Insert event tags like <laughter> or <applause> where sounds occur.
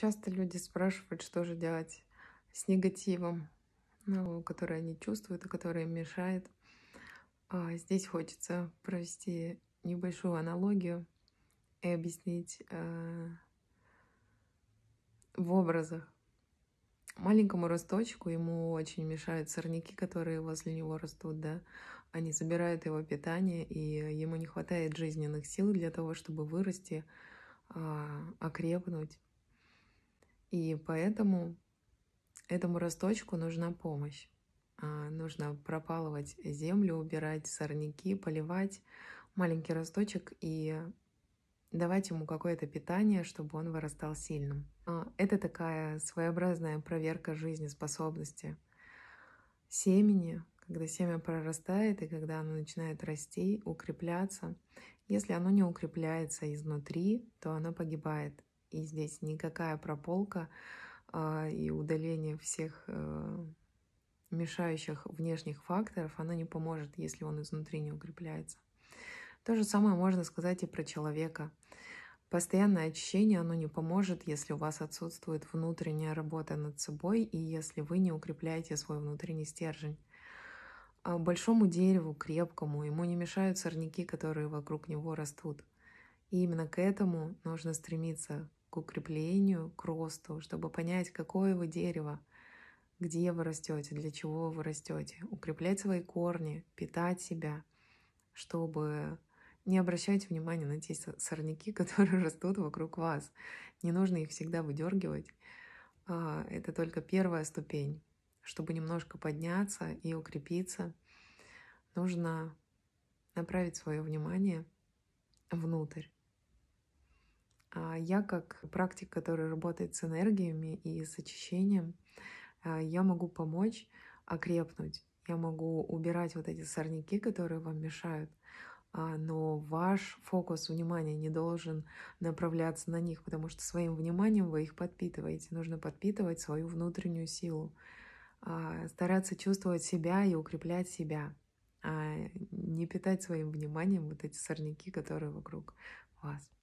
Часто люди спрашивают, что же делать с негативом, ну, который они чувствуют и который им мешает. А здесь хочется провести небольшую аналогию и объяснить э, в образах. Маленькому росточку ему очень мешают сорняки, которые возле него растут, да. Они забирают его питание, и ему не хватает жизненных сил для того, чтобы вырасти, э, окрепнуть и поэтому этому росточку нужна помощь. А, нужно пропалывать землю, убирать сорняки, поливать маленький росточек и давать ему какое-то питание, чтобы он вырастал сильным. А, это такая своеобразная проверка жизнеспособности семени, когда семя прорастает и когда оно начинает расти, укрепляться. Если оно не укрепляется изнутри, то оно погибает. И здесь никакая прополка э, и удаление всех э, мешающих внешних факторов, оно не поможет, если он изнутри не укрепляется. То же самое можно сказать и про человека. Постоянное очищение, оно не поможет, если у вас отсутствует внутренняя работа над собой и если вы не укрепляете свой внутренний стержень. А большому дереву, крепкому, ему не мешают сорняки, которые вокруг него растут. И именно к этому нужно стремиться, к укреплению, к росту, чтобы понять, какое вы дерево, где вы растете, для чего вы растете, укреплять свои корни, питать себя, чтобы не обращать внимания на те сорняки, <laughs> которые растут вокруг вас. Не нужно их всегда выдергивать. А, это только первая ступень. Чтобы немножко подняться и укрепиться, нужно направить свое внимание внутрь а я как практик, который работает с энергиями и с очищением, а, я могу помочь окрепнуть. Я могу убирать вот эти сорняки, которые вам мешают. А, но ваш фокус внимания не должен направляться на них, потому что своим вниманием вы их подпитываете. Нужно подпитывать свою внутреннюю силу, стараться чувствовать себя и укреплять себя, а не питать своим вниманием вот эти сорняки, которые вокруг вас.